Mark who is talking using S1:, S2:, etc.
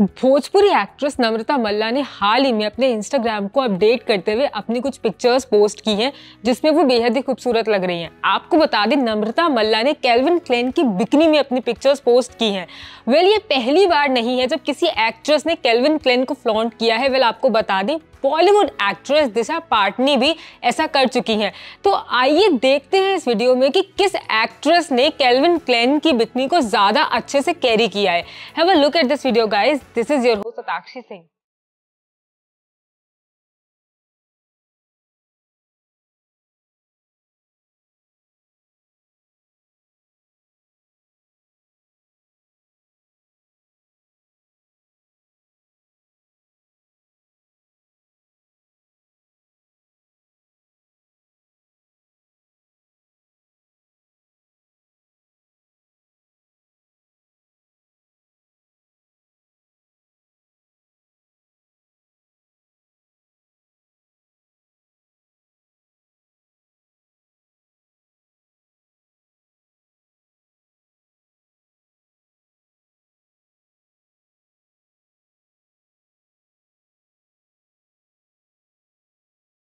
S1: Bhojpuri actress नम्रता मल्ला ने हाल ही में अपने इंस्टाग्राम को अपडेट करते हुए अपनी कुछ पिक्चर्स पोस्ट की हैं जिसमें वो बेहद ही खूबसूरत लग रही हैं आपको बता दें नम्रता मल्ला ने कैल्विन क्लेन की बिकनी में अपनी पिक्चर्स पोस्ट की हैं वेल ये पहली बार नहीं है जब किसी एक्ट्रेस ने कैल्विन क्लेन को फ्लॉन्ट किया है वेल आपको बता दें बॉलीवुड एक्ट्रेस दिशा पाटनी भी ऐसा कर चुकी हैं तो आइए देखते हैं इस वीडियो में कि किस एक्ट्रेस ने कैलविन क्लेन की बिकनी को ज़्यादा अच्छे से कैरी किया है look at this video guys
S2: this is your host
S3: Sotakshi Singh